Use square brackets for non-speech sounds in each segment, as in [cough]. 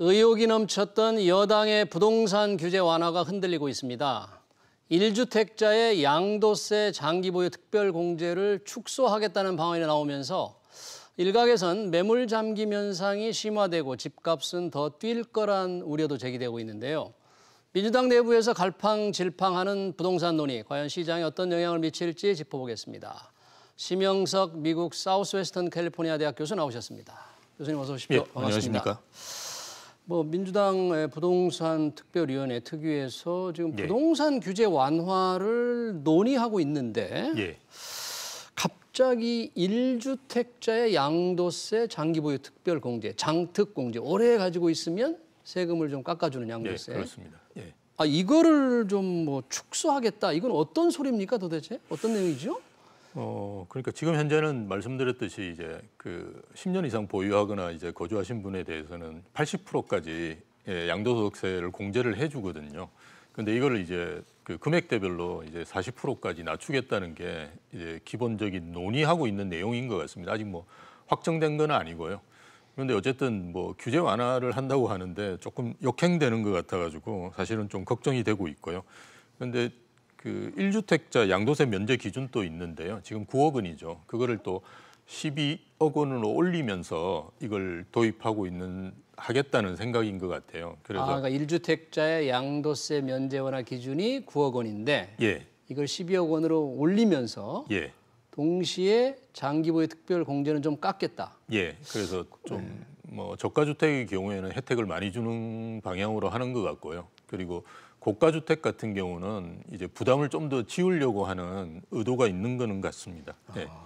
의혹이 넘쳤던 여당의 부동산 규제 완화가 흔들리고 있습니다. 1주택자의 양도세 장기 보유 특별 공제를 축소하겠다는 방안이 나오면서 일각에선 매물 잠김 현상이 심화되고 집값은 더 뛸 거란 우려도 제기되고 있는데요. 민주당 내부에서 갈팡질팡하는 부동산 논의, 과연 시장에 어떤 영향을 미칠지 짚어보겠습니다. 심영석 미국 사우스웨스턴 캘리포니아 대학 교수 나오셨습니다. 교수님 어서 오십시오. 예, 반갑습니다. 안녕하십니까. 뭐 민주당의 부동산 특별위원회 특위에서 지금 예. 부동산 규제 완화를 논의하고 있는데 예. 갑자기 1주택자의 양도세 장기 보유 특별 공제, 장특 공제 올해 가지고 있으면 세금을 좀 깎아주는 예, 양도세. 예, 그렇습니다. 예. 아 이거를 좀 뭐 축소하겠다. 이건 어떤 소리입니까 도대체? 어떤 내용이죠? 어, 그러니까 지금 현재는 말씀드렸듯이 이제 그 10년 이상 보유하거나 이제 거주하신 분에 대해서는 80%까지 예, 양도소득세를 공제를 해주거든요. 근데 이거를 이제 그 금액대별로 이제 40%까지 낮추겠다는 게 이제 기본적인 논의하고 있는 내용인 것 같습니다. 아직 뭐 확정된 건 아니고요. 그런데 어쨌든 뭐 규제 완화를 한다고 하는데 조금 역행되는 것 같아가지고 사실은 좀 걱정이 되고 있고요. 그런데 그 1주택자 양도세 면제 기준 또 있는데요. 지금 9억 원이죠. 그거를 또 12억 원으로 올리면서 이걸 도입하고 있는 하겠다는 생각인 것 같아요. 그래서 아, 그러니까 1주택자의 양도세 면제 완화 기준이 9억 원인데 예. 이걸 12억 원으로 올리면서 예. 동시에 장기보유 특별 공제는 좀 깎겠다. 예. 그래서 좀뭐 네. 저가 주택의 경우에는 혜택을 많이 주는 방향으로 하는 것 같고요. 그리고 고가 주택 같은 경우는 이제 부담을 좀 더 지우려고 하는 의도가 있는 거는 같습니다. 네. 아.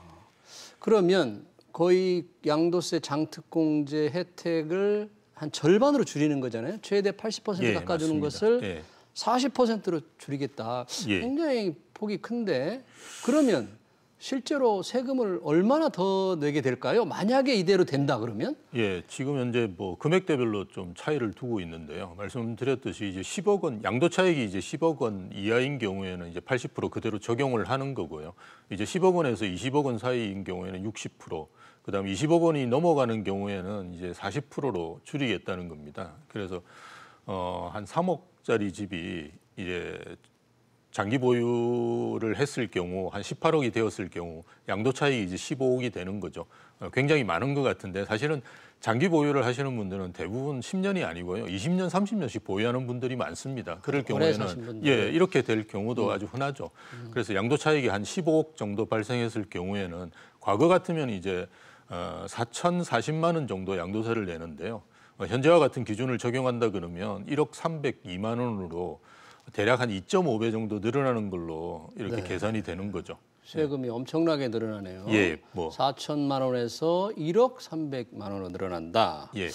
그러면 거의 양도세 장특공제 혜택을 한 절반으로 줄이는 거잖아요. 최대 80% 예, 깎아주는 맞습니다. 것을 예. 40%로 줄이겠다. 예. 굉장히 폭이 큰데 그러면 실제로 세금을 얼마나 더 내게 될까요? 만약에 이대로 된다 그러면? 예, 지금 현재 뭐 금액대별로 좀 차이를 두고 있는데요. 말씀드렸듯이 이제 10억 원 양도 차익이 이제 10억 원 이하인 경우에는 이제 80% 그대로 적용을 하는 거고요. 이제 10억 원에서 20억 원 사이인 경우에는 60%, 그다음 20억 원이 넘어가는 경우에는 이제 40%로 줄이겠다는 겁니다. 그래서 어한 3억짜리 집이 이제 장기 보유를 했을 경우 한 18억이 되었을 경우 양도 차익이 이제 15억이 되는 거죠. 어, 굉장히 많은 것 같은데 사실은 장기 보유를 하시는 분들은 대부분 10년이 아니고요. 20년, 30년씩 보유하는 분들이 많습니다. 그럴 경우에는 예, 이렇게 될 경우도 음. 아주 흔하죠. 음. 그래서 양도 차익이 한 15억 정도 발생했을 경우에는 과거 같으면 이제 어, 4,040만 원 정도 양도세를 내는데요. 어, 현재와 같은 기준을 적용한다 그러면 1억 302만 원으로 대략 한 2.5배 정도 늘어나는 걸로 이렇게 네. 계산이 되는 거죠. 세금이 엄청나게 늘어나네요. 예, 뭐 4천만 원에서 1억 3 0 0만 원으로 늘어난다. 예.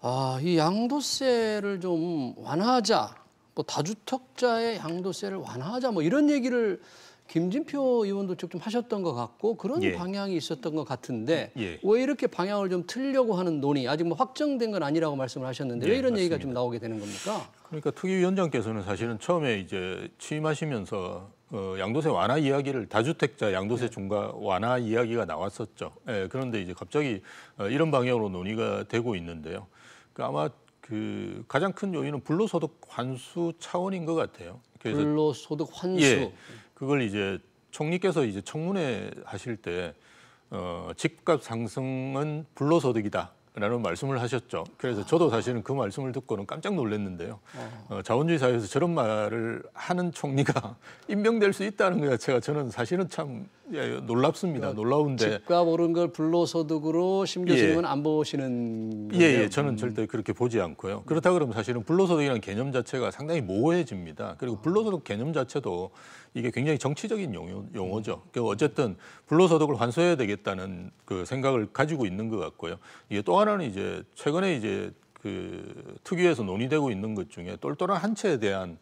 아, 이 양도세를 좀 완화하자. 뭐 다주택자의 양도세를 완화하자 뭐 이런 얘기를 김진표 의원도 직좀 하셨던 것 같고 그런 예. 방향이 있었던 것 같은데 예. 왜 이렇게 방향을 좀 틀려고 하는 논의 아직 뭐 확정된 건 아니라고 말씀을 하셨는데 왜 예, 이런 맞습니다. 얘기가 좀 나오게 되는 겁니까? 그러니까 특위위원장께서는 사실은 처음에 이제 취임하시면서 어, 양도세 완화 이야기를 다주택자 양도세 네. 중과 완화 이야기가 나왔었죠. 예, 그런데 이제 갑자기 어, 이런 방향으로 논의가 되고 있는데요. 그 아마 그 가장 큰 요인은 불로소득 환수 차원인 것 같아요. 그래서 불로소득 환수. 예, 그걸 이제 총리께서 이제 청문회 하실 때 어, 집값 상승은 불로소득이다. 라는 말씀을 하셨죠. 그래서 저도 사실은 그 말씀을 듣고는 깜짝 놀랐는데요. 어, 어 자본주의 사회에서 저런 말을 하는 총리가 [laughs] 임명될 수 있다는 것 자체가 저는 사실은 참 예, 놀랍습니다. 그러니까 놀라운데 집값 오른 걸 불로소득으로 심 교수님은 예. 안 보시는 예, 예, 저는 음. 절대 그렇게 보지 않고요. 그렇다 그러면 사실은 불로소득이라는 개념 자체가 상당히 모호해집니다. 그리고 어. 불로소득 개념 자체도 이게 굉장히 정치적인 용어, 용어죠 그러니까 어쨌든 불로소득을 환수해야 되겠다는 그 생각을 가지고 있는 것 같고요. 이게 또 하나는 이제 최근에 이제 그 특위에서 논의되고 있는 것 중에 똘똘한 한채에 대한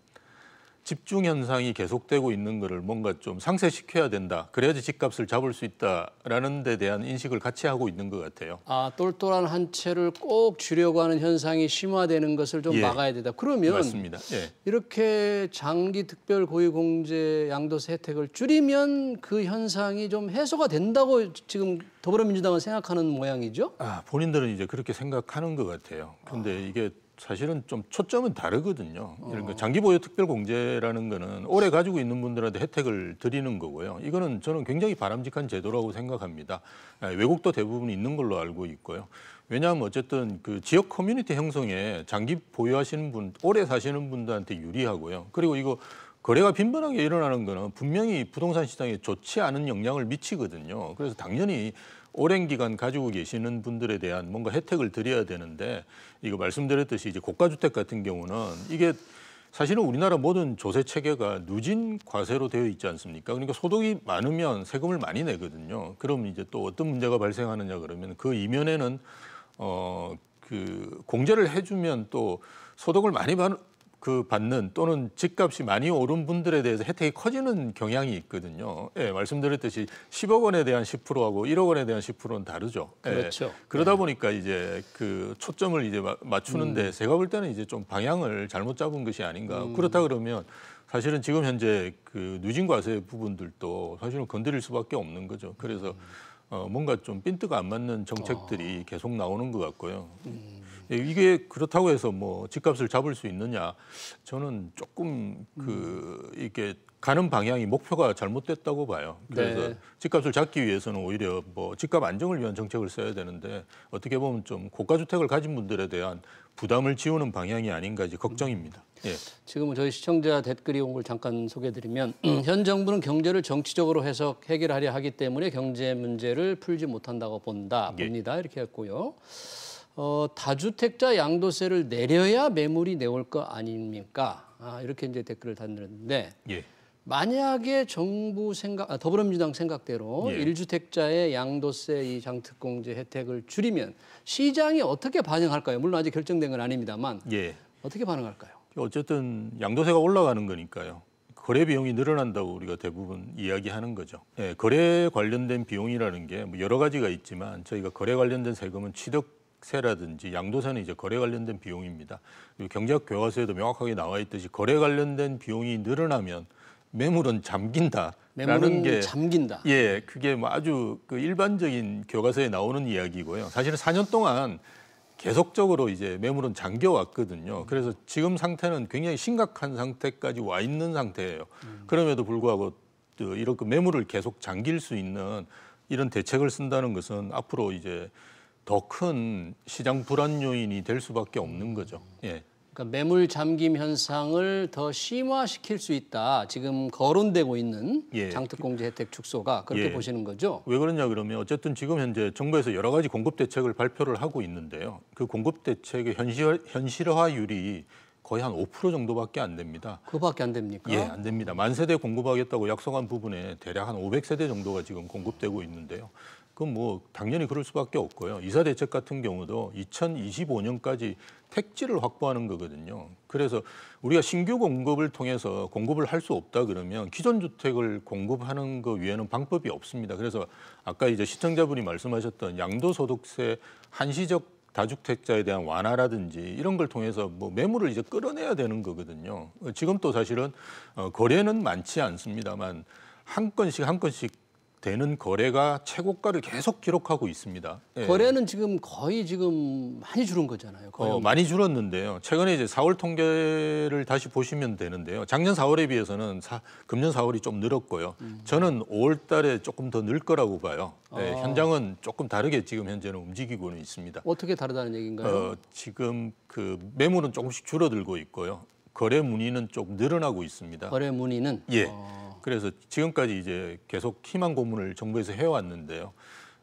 집중 현상이 계속되고 있는 것을 뭔가 좀 상쇄시켜야 된다. 그래야지 집값을 잡을 수 있다라는 데 대한 인식을 같이 하고 있는 것 같아요. 아 똘똘한 한 채를 꼭 주려고 하는 현상이 심화되는 것을 좀 예, 막아야 된다. 그러면 맞습니다. 예. 이렇게 장기 특별 고위공제 양도세 혜택을 줄이면 그 현상이 좀 해소가 된다고 지금 더불어민주당은 생각하는 모양이죠? 아 본인들은 이제 그렇게 생각하는 것 같아요. 근데 아. 이게 사실은 좀 초점은 다르거든요. 어. 그러니까 장기 보유 특별 공제라는 거는 오래 가지고 있는 분들한테 혜택을 드리는 거고요. 이거는 저는 굉장히 바람직한 제도라고 생각합니다. 예, 외국도 대부분 있는 걸로 알고 있고요. 왜냐하면 어쨌든 그 지역 커뮤니티 형성에 장기 보유하시는 분, 오래 사시는 분들한테 유리하고요. 그리고 이거 거래가 빈번하게 일어나는 거는 분명히 부동산 시장에 좋지 않은 영향을 미치거든요. 그래서 당연히 오랜 기간 가지고 계시는 분들에 대한 뭔가 혜택을 드려야 되는데 이거 말씀드렸듯이 이제 고가 주택 같은 경우는 이게 사실은 우리나라 모든 조세 체계가 누진 과세로 되어 있지 않습니까? 그러니까 소득이 많으면 세금을 많이 내거든요. 그럼 이제 또 어떤 문제가 발생하느냐 그러면 그 이면에는 어 그 공제를 해주면 또 소득을 많이 받, 그 받는 또는 집값이 많이 오른 분들에 대해서 혜택이 커지는 경향이 있거든요. 예, 말씀드렸듯이 10억 원에 대한 10%하고 1억 원에 대한 10%는 다르죠. 예, 그렇죠. 그러다 네. 보니까 이제 그 초점을 이제 맞추는데 음. 제가 볼 때는 이제 좀 방향을 잘못 잡은 것이 아닌가. 음. 그렇다 그러면 사실은 지금 현재 그 누진 과세 부분들도 사실은 건드릴 수밖에 없는 거죠. 그래서 음. 어, 뭔가 좀 핀트가 안 맞는 정책들이 어. 계속 나오는 것 같고요. 음. 예, 이게 그렇다고 해서 뭐 집값을 잡을 수 있느냐? 저는 조금 그 음. 이게 가는 방향이 목표가 잘못됐다고 봐요. 네. 그래서 네. 집값을 잡기 위해서는 오히려 뭐 집값 안정을 위한 정책을 써야 되는데 어떻게 보면 좀 고가 주택을 가진 분들에 대한 부담을 지우는 방향이 아닌가 이제 걱정입니다. 음. 예. 지금 저희 시청자 댓글이 온 걸 잠깐 소개드리면 해현 [clears throat] 정부는 경제를 정치적으로 해석 해결하려 하기 때문에 경제 문제를 풀지 못한다고 본다 예. 봅니다 예. 이렇게 했고요. 어, 다주택자 양도세를 내려야 매물이 내올 거 아닙니까? 아, 이렇게 이제 댓글을 달는데 예. 만약에 정부 생각, 아, 더불어민주당 생각대로 예. 1주택자의 양도세 이 장특공제 혜택을 줄이면 시장이 어떻게 반영할까요? 물론 아직 결정된 건 아닙니다만 예. 어떻게 반응할까요? 어쨌든 양도세가 올라가는 거니까요. 거래 비용이 늘어난다고 우리가 대부분 이야기하는 거죠. 예, 거래 관련된 비용이라는 게 뭐 여러 가지가 있지만 저희가 거래 관련된 세금은 취득 세라든지 양도세는 이제 거래 관련된 비용입니다. 그리고 경제학 교과서에도 명확하게 나와 있듯이 거래 관련된 비용이 늘어나면 매물은 잠긴다. 매물은 게, 잠긴다. 예, 그게 뭐 아주 그 일반적인 교과서에 나오는 이야기고요. 사실은 4년 동안 계속적으로 이제 매물은 잠겨 왔거든요. 음. 그래서 지금 상태는 굉장히 심각한 상태까지 와 있는 상태예요. 음. 그럼에도 불구하고 이렇게 매물을 계속 잠길 수 있는 이런 대책을 쓴다는 것은 앞으로 이제 더큰 시장 불안 요인이 될 수밖에 없는 거죠. 예. 그러니까 매물 잠김 현상을 더 심화시킬 수 있다. 지금 거론되고 있는 예. 장특공제 혜택 축소가 그렇게 예. 보시는 거죠? 왜 그러냐 그러면 어쨌든 지금 현재 정부에서 여러 가지 공급 대책을 발표를 하고 있는데요. 그 공급 대책의 현실, 현실화율이 거의 한 5% 정도밖에 안 됩니다. 그밖에 안 됩니까? 예, 안 됩니다. 만 세대 공급하겠다고 약속한 부분에 대략 한 500세대 정도가 지금 공급되고 있는데요. 그건 뭐 당연히 그럴 수밖에 없고요. 이사 대책 같은 경우도 2025년까지 택지를 확보하는 거거든요. 그래서 우리가 신규 공급을 통해서 공급을 할 수 없다 그러면 기존 주택을 공급하는 거 외에는 방법이 없습니다. 그래서 아까 이제 시청자분이 말씀하셨던 양도소득세 한시적 다주택자에 대한 완화라든지 이런 걸 통해서 뭐 매물을 이제 끌어내야 되는 거거든요. 지금 또 사실은 어, 거래는 많지 않습니다만 한 건씩 한 건씩 되는 거래가 최고가를 계속 기록하고 있습니다. 예. 거래는 지금 거의 지금 많이 줄은 거잖아요. 어, 많이 줄었는데요. 최근에 이제 4월 통계를 다시 보시면 되는데요. 작년 4월에 비해서는 사, 금년 4월이 좀 늘었고요. 음. 저는 5월 달에 조금 더 늘 거라고 봐요. 예, 아. 현장은 조금 다르게 지금 현재는 움직이고는 있습니다. 어떻게 다르다는 얘기인가요? 어, 지금 그 매물은 조금씩 줄어들고 있고요. 거래 문의는 쭉 늘어나고 있습니다. 거래 문의는 예. 어... 그래서 지금까지 이제 계속 희망 고문을 정부에서 해왔는데요.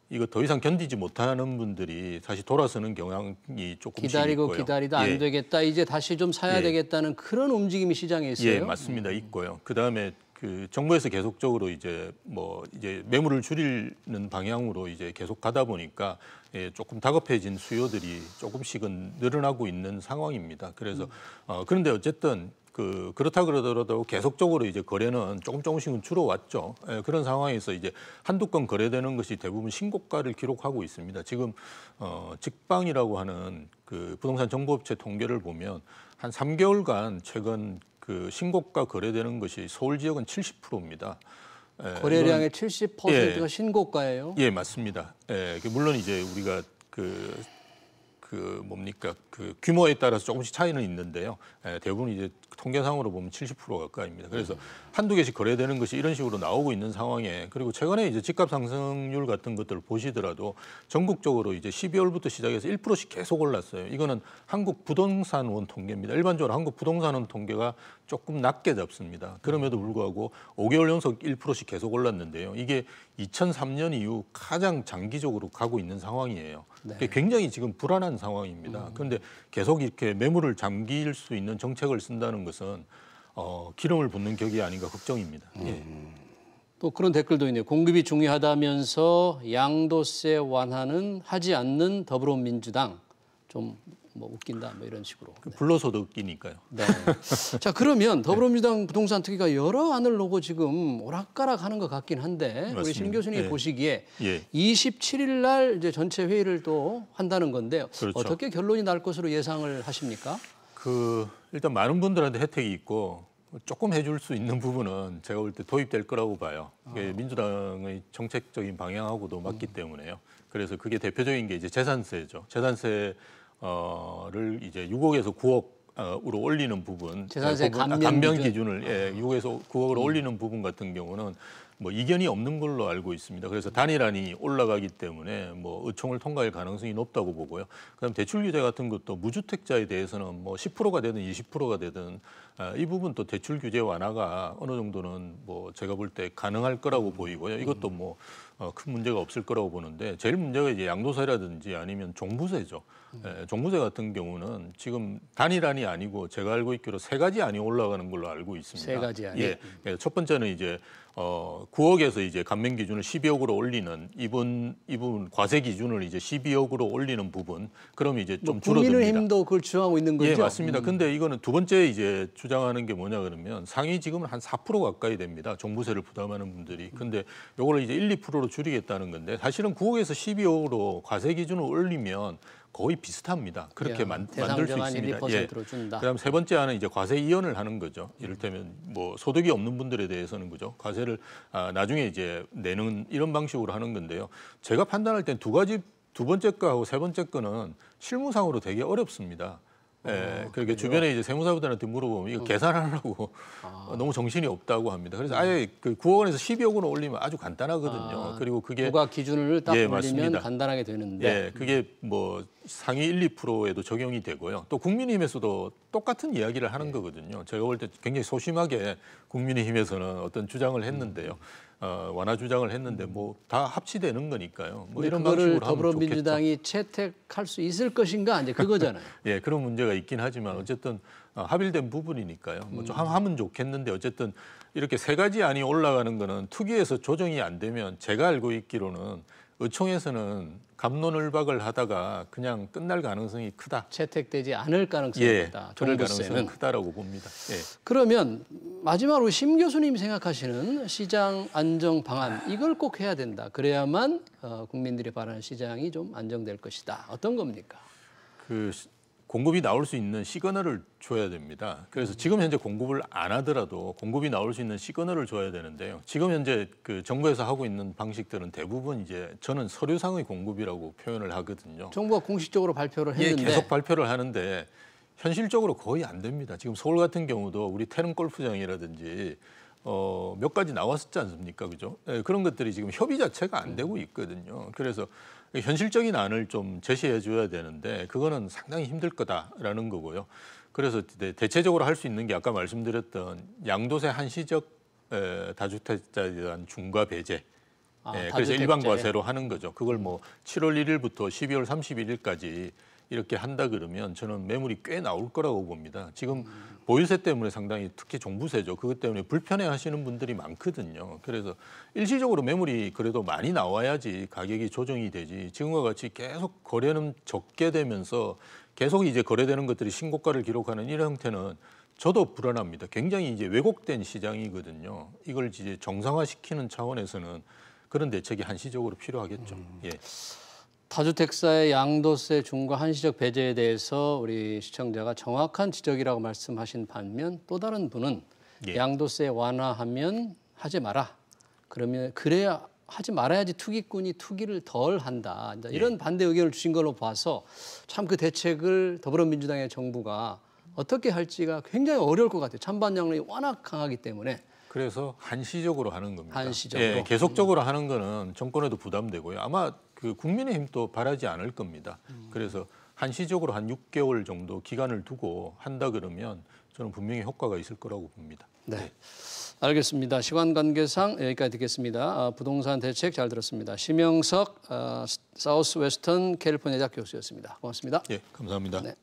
이거 더 이상 견디지 못하는 분들이 다시 돌아서는 경향이 조금 기다리고 기다리다 예. 되겠다 이제 다시 좀 사야 예. 되겠다는 그런 움직임이 시장에 예, 있어요. 예, 맞습니다. 음. 있고요. 그다음에 그 정부에서 계속적으로 이제 뭐 이제 매물을 줄이는 방향으로 이제 계속 가다 보니까 예, 조금 다급해진 수요들이 조금씩은 늘어나고 있는 상황입니다. 그래서 어, 그런데 어쨌든 그 그렇다 그러더라도 계속적으로 이제 거래는 조금 조금씩은 줄어왔죠. 예, 그런 상황에서 이제 한두 건 거래되는 것이 대부분 신고가를 기록하고 있습니다. 지금 어, 직방이라고 하는 그 부동산 정보업체 통계를 보면 한 3개월간 최근 그 신고가 거래되는 것이 서울 지역은 70%입니다. 거래량의 예, 70%가 예, 신고가예요. 예, 맞습니다. 예, 그 물론 이제 우리가 그그 뭡니까 그 규모에 따라서 조금씩 차이는 있는데요. 예, 대부분 이제 통계상으로 보면 70% 가까이입니다. 그래서 한두 개씩 거래되는 것이 이런 식으로 나오고 있는 상황에 그리고 최근에 이제 집값 상승률 같은 것들을 보시더라도 전국적으로 이제 12월부터 시작해서 1%씩 계속 올랐어요. 이거는 한국 부동산원 통계입니다. 일반적으로 한국 부동산원 통계가 조금 낮게 잡습니다. 그럼에도 불구하고 5개월 연속 1%씩 계속 올랐는데요. 이게 2003년 이후 가장 장기적으로 가고 있는 상황이에요. 네. 굉장히 지금 불안한 상황입니다. 음. 그런데 계속 이렇게 매물을 잠길 수 있는 정책을 쓴다는 것은 어, 기름을 붓는 격이 아닌가 걱정입니다. 음. 예. 또 그런 댓글도 있네요. 공급이 중요하다면서 양도세 완화는 하지 않는 더불어민주당 좀뭐 웃긴다 뭐 이런 식으로. 네. 불러서도 웃기니까요. 네. 자 그러면 더불어민주당 부동산 특위가 여러 안을 놓고 지금 오락가락하는 것 같긴 한데 맞습니다. 우리 신 교수님 예. 보시기에 예. 27일 날 이제 전체 회의를 또 한다는 건데요. 그렇죠. 어떻게 결론이 날 것으로 예상을 하십니까? 그 일단 많은 분들한테 혜택이 있고 조금 해줄 수 있는 부분은 제가 볼 때 도입될 거라고 봐요. 이게 아. 민주당의 정책적인 방향하고도 맞기 음. 때문에요. 그래서 그게 대표적인 게 이제 재산세죠. 재산세 어를 이제 6억에서 9억으로 어, 올리는 부분, 재산세 그 부분, 아, 감면, 기준. 을 예, 6에서 아. 9억으로 음. 올리는 부분 같은 경우는 뭐 이견이 없는 걸로 알고 있습니다. 그래서 단일안이 올라가기 때문에 뭐 의총을 통과할 가능성이 높다고 보고요. 그다음 대출 규제 같은 것도 무주택자에 대해서는 뭐 10%가 되든 20%가 되든 아, 이 부분 또 대출 규제 완화가 어느 정도는 뭐 제가 볼 때 가능할 거라고 음. 보이고요. 이것도 뭐큰 어, 문제가 없을 거라고 보는데 제일 문제가 이제 양도세라든지 아니면 종부세죠. 음. 예, 종부세 같은 경우는 지금 단일안이 아니고 제가 알고 있기로 세 가지 안이 올라가는 걸로 알고 있습니다. 세 가지 안 예, 예. 첫 번째는 이제 어 9억에서 이제 감면 기준을 12억으로 올리는 이분 이분 과세 기준을 이제 12억으로 올리는 부분. 그럼 이제 뭐 좀 뭐, 줄어듭니다. 국민의힘도 그걸 주장하고 있는 예, 거죠. 예, 맞습니다. 음. 근데 이거는 두 번째 이제 주장하는 게 뭐냐 그러면 상위 지금은 한 4% 가까이 됩니다. 종부세를 부담하는 분들이. 근데 요거를 이제 1, 2%로 줄이겠다는 건데 사실은 9억에서 12억으로 과세 기준을 올리면 거의 비슷합니다. 그렇게 예, 만, 만들 수 있습니다. 예. 그다음 세 번째 안은 이제 과세 이연을 하는 거죠. 이를테면 뭐 소득이 없는 분들에 대해서는 그죠. 과세를 아, 나중에 이제 내는 이런 방식으로 하는 건데요. 제가 판단할 땐 두 가지 두 번째 거하고 세 번째 거는 실무상으로 되게 어렵습니다. 예, 네, 그러니까 주변에 이제 세무사분들한테 물어보면 이거 음. 계산하려고 아. [laughs] 너무 정신이 없다고 합니다. 그래서 음. 아예 그 9억 원에서 12억 원을 올리면 아주 간단하거든요. 아, 그리고 그게 부가 기준을 딱 예, 올리면 맞습니다. 간단하게 되는데 예, 그게 뭐 상위 1, 2%에도 적용이 되고요. 또 국민의힘에서도 똑같은 이야기를 하는 예. 거거든요. 제가 볼때 굉장히 소심하게 국민의힘에서는 어떤 주장을 했는데요. 음. 어, 완화 주장을 했는데 뭐 다 합치되는 거니까요. 뭐 이런 거를 더불어민주당이 채택할 수 있을 것인가 이제 그거잖아요. [laughs] 예, 그런 문제가 있긴 하지만 어쨌든 어, 합의된 부분이니까요. 뭐좀 음. 하면 좋겠는데 어쨌든 이렇게 세 가지 안이 올라가는 거는 투기에서 조정이 안 되면 제가 알고 있기로는 의총에서는 감론을박을 하다가 그냥 끝날 가능성이 크다. 채택되지 않을 가능성이 예, 크다. 그럴 가능성은 크다라고 봅니다. 예. 그러면 마지막으로 심 교수님이 생각하시는 시장 안정 방안 이걸 꼭 해야 된다. 그래야만 어, 국민들이 바라는 시장이 좀 안정될 것이다. 어떤 겁니까? 그 공급이 나올 수 있는 시그널을 줘야 됩니다. 그래서 지금 현재 공급을 안 하더라도 공급이 나올 수 있는 시그널을 줘야 되는데요. 지금 현재 그 정부에서 하고 있는 방식들은 대부분 이제 저는 서류상의 공급이라고 표현을 하거든요. 정부가 공식적으로 발표를 예, 했는데 예, 계속 발표를 하는데 현실적으로 거의 안 됩니다. 지금 서울 같은 경우도 우리 태릉 골프장이라든지 어, 몇 가지 나왔었지 않습니까? 그죠? 네, 그런 것들이 지금 협의 자체가 안 되고 있거든요. 그래서 현실적인 안을 좀 제시해 줘야 되는데 그거는 상당히 힘들 거다라는 거고요. 그래서 대체적으로 할 수 있는 게 아까 말씀드렸던 양도세 한시적 다주택자에 대한 중과 배제. 아, 예, 그래서 일반 과세로 하는 거죠. 그걸 뭐 7월 1일부터 12월 31일까지 이렇게 한다 그러면 저는 매물이 꽤 나올 거라고 봅니다. 지금 음. 보유세 때문에 상당히 특히 종부세죠. 그것 때문에 불편해 하시는 분들이 많거든요. 그래서 일시적으로 매물이 그래도 많이 나와야지 가격이 조정이 되지. 지금과 같이 계속 거래는 적게 되면서 계속 이제 거래되는 것들이 신고가를 기록하는 이런 형태는 저도 불안합니다. 굉장히 이제 왜곡된 시장이거든요. 이걸 이제 정상화시키는 차원에서는 그런 대책이 한시적으로 필요하겠죠. 음. 예. 다주택사의 양도세 중과 한시적 배제에 대해서 우리 시청자가 정확한 지적이라고 말씀하신 반면 또 다른 분은 예. 양도세 완화하면 하지 마라. 그러면 그래야 하지 말아야지 투기꾼이 투기를 덜 한다. 예. 이런 예. 반대 의견을 주신 걸로 봐서 참 그 대책을 더불어민주당의 정부가 어떻게 할지가 굉장히 어려울 것 같아요. 찬반 양론이 워낙 강하기 때문에. 그래서 한시적으로 하는 겁니다. 한시적으로. 예, 계속적으로 하는 거는 정권에도 부담되고요. 아마 그 국민의힘도 바라지 않을 겁니다. 음. 그래서 한시적으로 한 6개월 정도 기간을 두고 한다 그러면 저는 분명히 효과가 있을 거라고 봅니다. 네. 네. 알겠습니다. 시간 관계상 여기까지 듣겠습니다. 아, 부동산 대책 잘 들었습니다. 심영석 아, 사우스웨스턴 캘리포니아 대학 교수였습니다. 고맙습니다. 예, 감사합니다. 네.